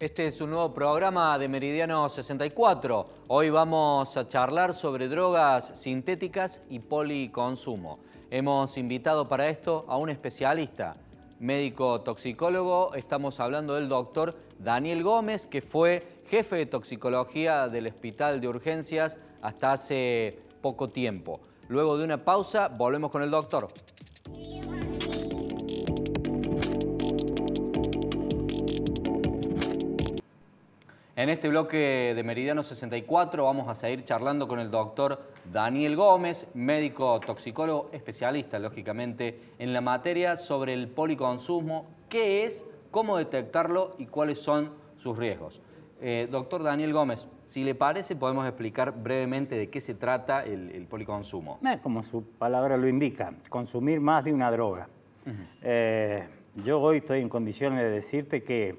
Este es un nuevo programa de Meridiano 64. Hoy vamos a charlar sobre drogas sintéticas y policonsumo. Hemos invitado para esto a un especialista, médico toxicólogo. Estamos hablando del doctor Daniel Gómez, que fue jefe de toxicología del Hospital de Urgencias hasta hace poco tiempo. Luego de una pausa, volvemos con el doctor. En este bloque de Meridiano 64 vamos a seguir charlando con el doctor Daniel Gómez, médico toxicólogo especialista, lógicamente, en la materia sobre el policonsumo, qué es, cómo detectarlo y cuáles son sus riesgos. Eh, doctor Daniel Gómez, si le parece, podemos explicar brevemente de qué se trata el, policonsumo. Eh, como su palabra lo indica, consumir más de una droga. Eh, yo hoy estoy en condiciones de decirte que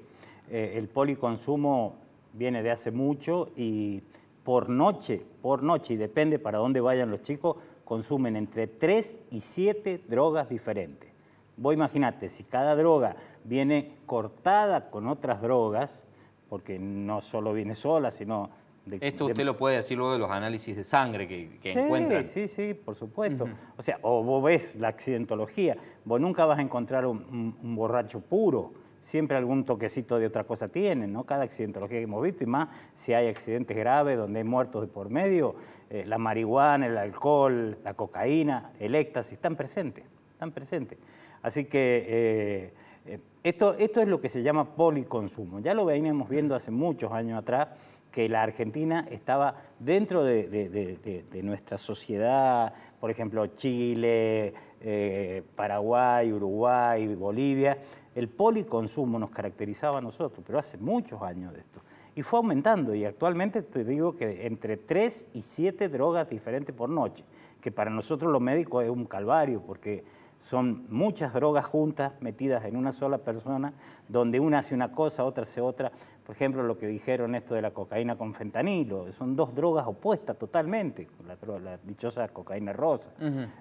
el policonsumo viene de hace mucho y por noche, por noche, y depende para dónde vayan los chicos, consumen entre tres y siete drogas diferentes. Vos imaginate, si cada droga viene cortada con otras drogas, porque no solo viene sola, sino... De, Esto usted lo puede decir luego de los análisis de sangre que, que sí, Sí, sí, por supuesto. O sea, o vos ves la accidentología, vos nunca vas a encontrar un borracho puro siempre algún toquecito de otra cosa tienen, ¿no? Cada accidentología que hemos visto, y más si hay accidentes graves donde hay muertos de por medio, eh, la marihuana, el alcohol, la cocaína, el éxtasis, están presentes, están presentes. Así que eh, eh, esto, esto es lo que se llama policonsumo. Ya lo veníamos viendo hace muchos años atrás, que la Argentina estaba dentro de nuestra sociedad, por ejemplo, Chile, eh, Paraguay, Uruguay, Bolivia, el policonsumo nos caracterizaba a nosotros, pero hace muchos años de esto. Y fue aumentando y actualmente te digo que entre 3 y 7 drogas diferentes por noche, que para nosotros los médicos es un calvario porque son muchas drogas juntas, metidas en una sola persona, donde una hace una cosa, otra hace otra. Por ejemplo, lo que dijeron esto de la cocaína con fentanilo, son dos drogas opuestas totalmente, la, dichosa cocaína rosa,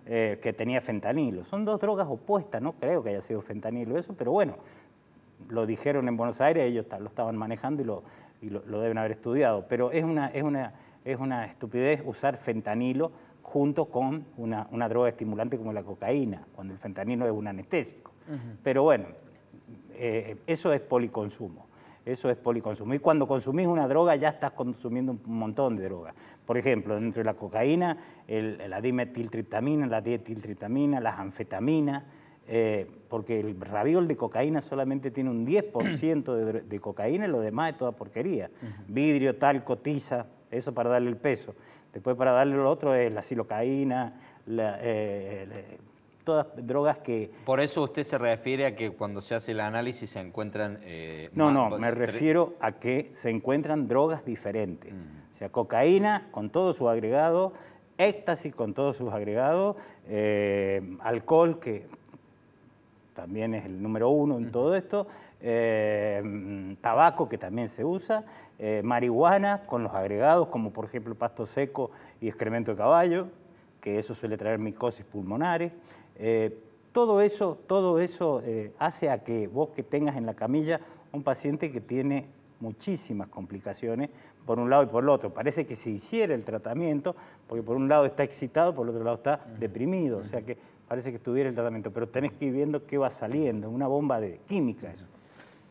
eh, que tenía fentanilo. Son dos drogas opuestas, no creo que haya sido fentanilo eso, pero bueno, lo dijeron en Buenos Aires, ellos lo estaban manejando y lo, deben haber estudiado. Pero es una, es, una, es una estupidez usar fentanilo junto con una, droga estimulante como la cocaína, cuando el fentanilo es un anestésico. Pero bueno, eh, eso es policonsumo. Eso es policonsumo. Y cuando consumís una droga ya estás consumiendo un montón de drogas. Por ejemplo, dentro de la cocaína, la dimetiltriptamina, la dietiltriptamina, las anfetaminas, eh, porque el raviol de cocaína solamente tiene un 10% de, cocaína y lo demás es toda porquería. Vidrio, talco, tiza, eso para darle el peso. Después para darle lo otro es eh, la silocaína, eh, eh, todas drogas que... Por eso usted se refiere a que cuando se hace el análisis se encuentran... no, no, me refiero a que se encuentran drogas diferentes. Mm. O sea, cocaína con todo su agregado, éxtasis con todos sus agregados, alcohol que también es el número uno en todo esto, eh, tabaco que también se usa, eh, marihuana con los agregados como por ejemplo pasto seco y excremento de caballo, que eso suele traer micosis pulmonares. Eh, todo eso, todo eso hace a que vos que tengas en la camilla un paciente que tiene muchísimas complicaciones por un lado y por el otro. Parece que se hiciera el tratamiento, porque por un lado está excitado, por el otro lado está deprimido. O sea que parece que estuviera el tratamiento, pero tenés que ir viendo qué va saliendo, una bomba de química eso.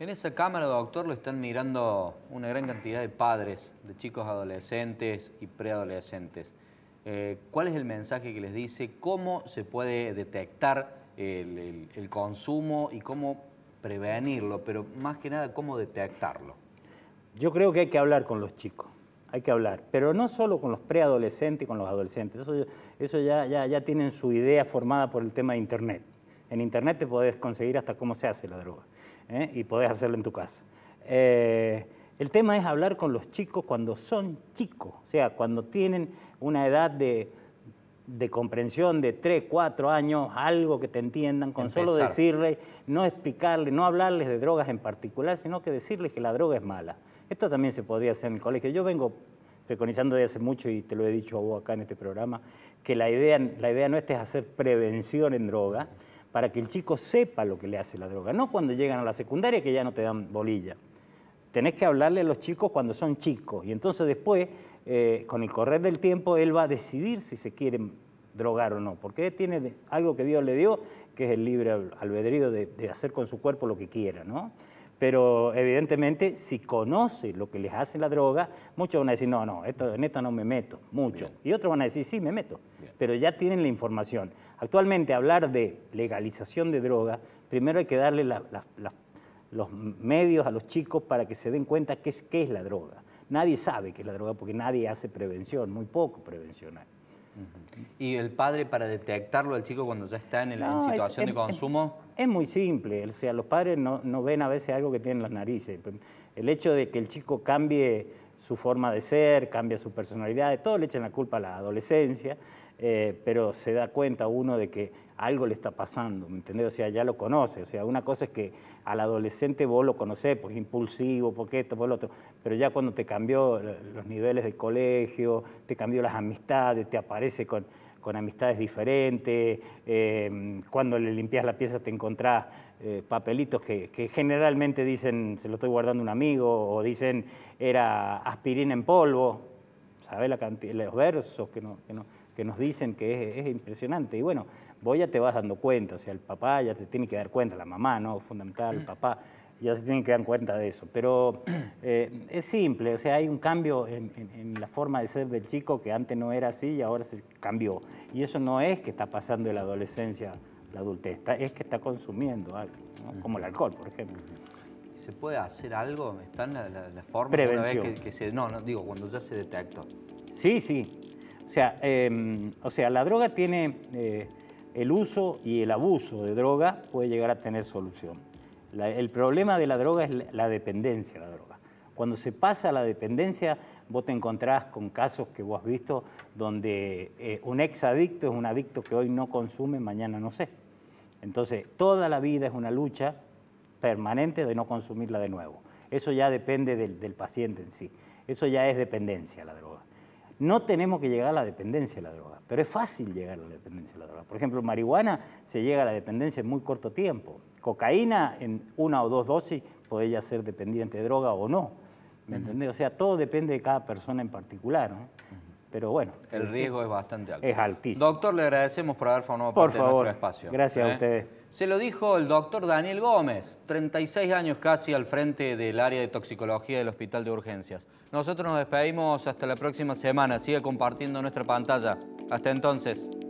En esa cámara, doctor, lo están mirando una gran cantidad de padres, de chicos adolescentes y preadolescentes. Eh, ¿Cuál es el mensaje que les dice? ¿Cómo se puede detectar el consumo y cómo prevenirlo? Pero más que nada, ¿cómo detectarlo? Yo creo que hay que hablar con los chicos hay que hablar, pero no solo con los preadolescentes y con los adolescentes, eso, ya, ya, tienen su idea formada por el tema de Internet. En Internet te podés conseguir hasta cómo se hace la droga ¿eh? y podés hacerlo en tu casa. Eh, el tema es hablar con los chicos cuando son chicos, o sea, cuando tienen una edad de de comprensión de tres, cuatro años, algo que te entiendan, con solo decirle, no explicarle, no hablarles de drogas en particular, sino que decirles que la droga es mala. Esto también se podría hacer en el colegio. Yo vengo preconizando desde hace mucho, y te lo he dicho a vos acá en este programa, que la idea, la idea es hacer prevención en droga para que el chico sepa lo que le hace la droga, no cuando llegan a la secundaria que ya no te dan bolilla tenés que hablarle a los chicos cuando son chicos. Y entonces después, eh, con el correr del tiempo, él va a decidir si se quieren drogar o no, porque él tiene algo que Dios le dio, que es el libre albedrío de, hacer con su cuerpo lo que quiera, ¿no? Pero evidentemente, si conoce lo que les hace la droga, muchos van a decir, no, no, esto, en esto no me meto, mucho. Y otros van a decir, sí, me meto, pero ya tienen la información. Actualmente, hablar de legalización de droga, primero hay que darle las los medios a los chicos para que se den cuenta qué es, qué es la droga. Nadie sabe qué es la droga porque nadie hace prevención, muy poco prevención. ¿Y el padre para detectarlo al chico cuando ya está en, la situación de em, consumo? Em, es, muy simple, o sea, los padres no, ven a veces algo que tienen las narices. El hecho de que el chico cambie su forma de ser, cambia su personalidad, de todo le echan la culpa a la adolescencia. Eh, pero se da cuenta uno de que algo le está pasando, ¿me entendés? O sea, ya lo conoce, o sea, una cosa es que al adolescente vos lo conocés, porque impulsivo, porque esto, por lo otro, pero ya cuando te cambió los niveles de colegio, te cambió las amistades, te aparece con, amistades diferentes, em, cuando le limpias la pieza te encontrás eh, papelitos que, generalmente dicen se lo estoy guardando un amigo o dicen era aspirina en polvo, ¿sabes la los versos que no que nos dicen que es, impresionante. Y bueno, vos ya te vas dando cuenta, o sea, el papá ya te tiene que dar cuenta, la mamá, ¿no? Fundamental, el mm. papá, ya se tienen que dar cuenta de eso. Pero eh, es simple, o sea, hay un cambio en, la forma de ser del chico que antes no era así y ahora se cambió. Y eso no es que está pasando en la adolescencia la adultez, es que está consumiendo algo, como el alcohol, por ejemplo. ¿Se puede hacer algo? ¿Están las la, la, forma Prevención. que, que se, no, no, digo, cuando ya se detectó. Sí, sí. O sea, em, o sea la droga tiene eh, el uso y el abuso de droga puede llegar a tener solución. el problema de la droga es la dependencia de la droga. Cuando se pasa a la dependencia, vos te encontrás con casos que vos has visto donde eh, un ex adicto es un adicto que hoy no consume, mañana no sé. Entonces, toda la vida es una lucha permanente de no consumirla de nuevo. Eso ya depende del, del paciente en sí. Eso ya es dependencia la droga. No tenemos que llegar a la dependencia de la droga, pero es fácil llegar a la dependencia de la droga. Por ejemplo, marihuana se llega a la dependencia en muy corto tiempo. Cocaína en una o dos dosis puede ya ser dependiente de droga o no. ¿Me O sea, todo depende de cada persona en particular. Pero bueno. El riesgo es bastante alto. Es altísimo. Doctor, le agradecemos por haber formado parte de nuestro espacio. Gracias a ¿eh? ustedes. Se lo dijo el doctor Daniel Gómez, 36 años casi al frente del área de toxicología del Hospital de Urgencias. Nosotros nos despedimos hasta la próxima semana. Sigue compartiendo nuestra pantalla. Hasta entonces.